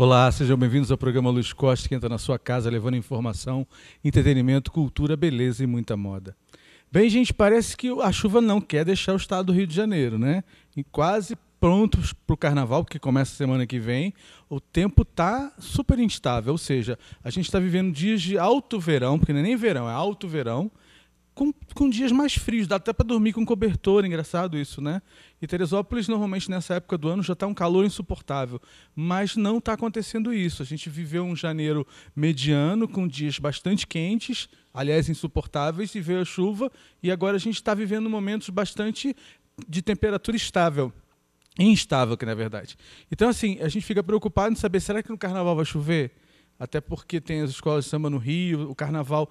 Olá, sejam bem-vindos ao programa Luiz Costa, que entra na sua casa levando informação, entretenimento, cultura, beleza e muita moda. Bem, gente, parece que a chuva não quer deixar o estado do Rio de Janeiro, né? E quase prontos para o carnaval, que começa semana que vem, o tempo está super instável, ou seja, a gente está vivendo dias de alto verão, porque não é nem verão, é alto verão, com, com dias mais frios. Dá até para dormir com cobertor, engraçado isso, né? E Teresópolis, normalmente nessa época do ano, já está um calor insuportável. Mas não está acontecendo isso. A gente viveu um janeiro mediano, com dias bastante quentes, aliás, insuportáveis, e veio a chuva. E agora a gente está vivendo momentos bastante de temperatura estável instável que na verdade. Então assim, a gente fica preocupado em saber será que no carnaval vai chover? Até porque tem as escolas de samba no Rio, o carnaval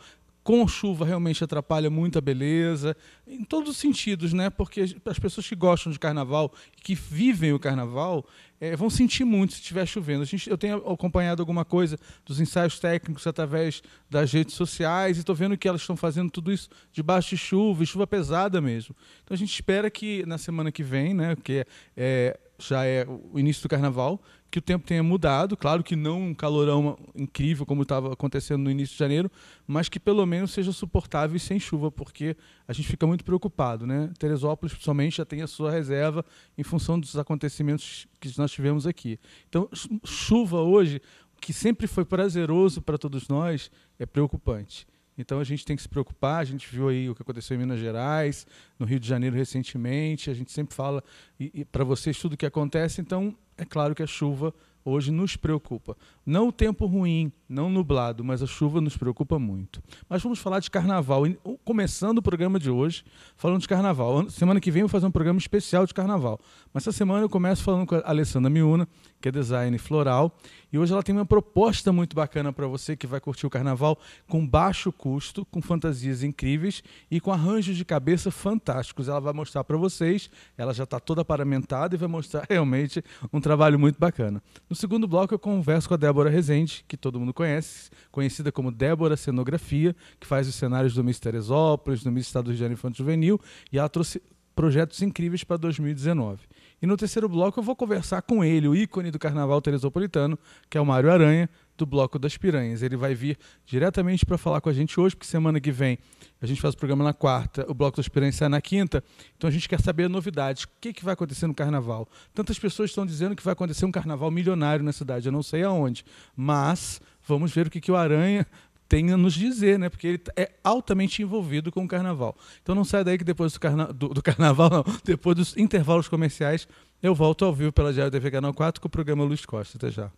com chuva realmente atrapalha muito a beleza, em todos os sentidos, né? Porque as pessoas que gostam de carnaval, que vivem o carnaval, é, vão sentir muito se estiver chovendo. A gente, eu tenho acompanhado alguma coisa dos ensaios técnicos através das redes sociais e estou vendo que elas estão fazendo tudo isso debaixo de chuva, e chuva pesada mesmo. Então a gente espera que na semana que vem, né? Porque é, é já é o início do carnaval, que o tempo tenha mudado, claro que não um calorão incrível como estava acontecendo no início de janeiro, mas que pelo menos seja suportável e sem chuva, porque a gente fica muito preocupado, né? Teresópolis, principalmente, já tem a sua reserva em função dos acontecimentos que nós tivemos aqui. Então, chuva hoje, que sempre foi prazeroso para todos nós, é preocupante. Então a gente tem que se preocupar. A gente viu aí o que aconteceu em Minas Gerais, no Rio de Janeiro recentemente. A gente sempre fala e, e para vocês tudo o que acontece. Então é claro que a chuva hoje nos preocupa. Não o tempo ruim, não nublado, mas a chuva nos preocupa muito. Mas vamos falar de carnaval. Começando o programa de hoje, falando de carnaval. Semana que vem eu vou fazer um programa especial de carnaval. Mas essa semana eu começo falando com a Alessandra Miúna, que é design floral. E hoje ela tem uma proposta muito bacana para você que vai curtir o carnaval com baixo custo, com fantasias incríveis e com arranjos de cabeça fantásticos. Ela vai mostrar para vocês. Ela já está toda paramentada e vai mostrar realmente um trabalho muito bacana. No segundo bloco eu converso com a Débora Rezende, que todo mundo conhece, conhecida como Débora Cenografia, que faz os cenários do Miss Teresópolis, do Miss Estado Unidos de Janeiro Infanto Juvenil, e ela trouxe projetos incríveis para 2019. E no terceiro bloco eu vou conversar com ele, o ícone do carnaval teresopolitano, que é o Mário Aranha, do Bloco das Piranhas. Ele vai vir diretamente para falar com a gente hoje, porque semana que vem a gente faz o programa na quarta, o Bloco das Piranhas sai na quinta. Então a gente quer saber novidades. O que, que vai acontecer no carnaval? Tantas pessoas estão dizendo que vai acontecer um carnaval milionário na cidade, eu não sei aonde. Mas vamos ver o que, que o Aranha tem a nos dizer, né? Porque ele é altamente envolvido com o carnaval. Então não sai daí que depois do, carna do, do carnaval, não, depois dos intervalos comerciais, eu volto ao vivo pela Diário TV Canal 4 com o programa Luiz Costa. Até já.